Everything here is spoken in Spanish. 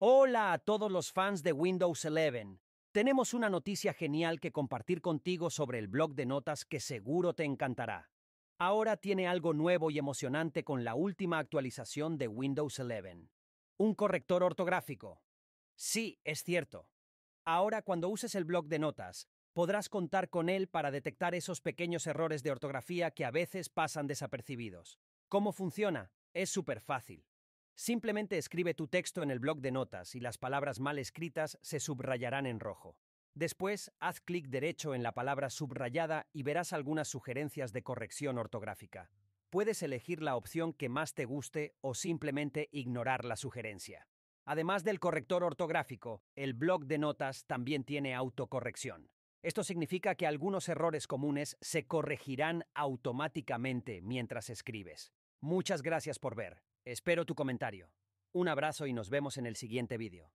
Hola a todos los fans de Windows 11. Tenemos una noticia genial que compartir contigo sobre el blog de notas que seguro te encantará. Ahora tiene algo nuevo y emocionante con la última actualización de Windows 11. Un corrector ortográfico. Sí, es cierto. Ahora cuando uses el blog de notas, podrás contar con él para detectar esos pequeños errores de ortografía que a veces pasan desapercibidos. ¿Cómo funciona? Es súper fácil. Simplemente escribe tu texto en el blog de notas y las palabras mal escritas se subrayarán en rojo. Después, haz clic derecho en la palabra subrayada y verás algunas sugerencias de corrección ortográfica. Puedes elegir la opción que más te guste o simplemente ignorar la sugerencia. Además del corrector ortográfico, el blog de notas también tiene autocorrección. Esto significa que algunos errores comunes se corregirán automáticamente mientras escribes. Muchas gracias por ver. Espero tu comentario. Un abrazo y nos vemos en el siguiente vídeo.